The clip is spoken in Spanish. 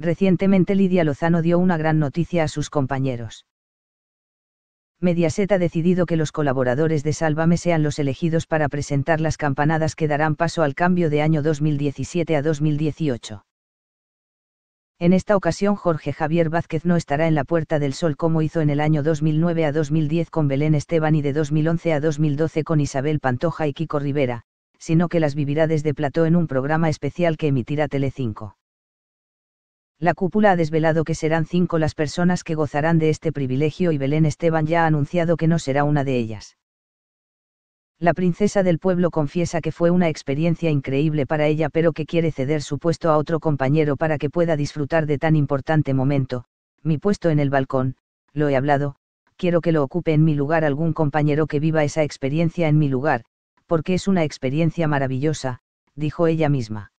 Recientemente Lidia Lozano dio una gran noticia a sus compañeros. Mediaset ha decidido que los colaboradores de Sálvame sean los elegidos para presentar las campanadas que darán paso al cambio de año 2017 a 2018. En esta ocasión Jorge Javier Vázquez no estará en la Puerta del Sol como hizo en el año 2009 a 2010 con Belén Esteban y de 2011 a 2012 con Isabel Pantoja y Kiko Rivera, sino que las vivirá desde plató en un programa especial que emitirá Telecinco. La cúpula ha desvelado que serán cinco las personas que gozarán de este privilegio y Belén Esteban ya ha anunciado que no será una de ellas. La princesa del pueblo confiesa que fue una experiencia increíble para ella pero que quiere ceder su puesto a otro compañero para que pueda disfrutar de tan importante momento, mi puesto en el balcón, lo he hablado, quiero que lo ocupe en mi lugar algún compañero que viva esa experiencia en mi lugar, porque es una experiencia maravillosa, dijo ella misma.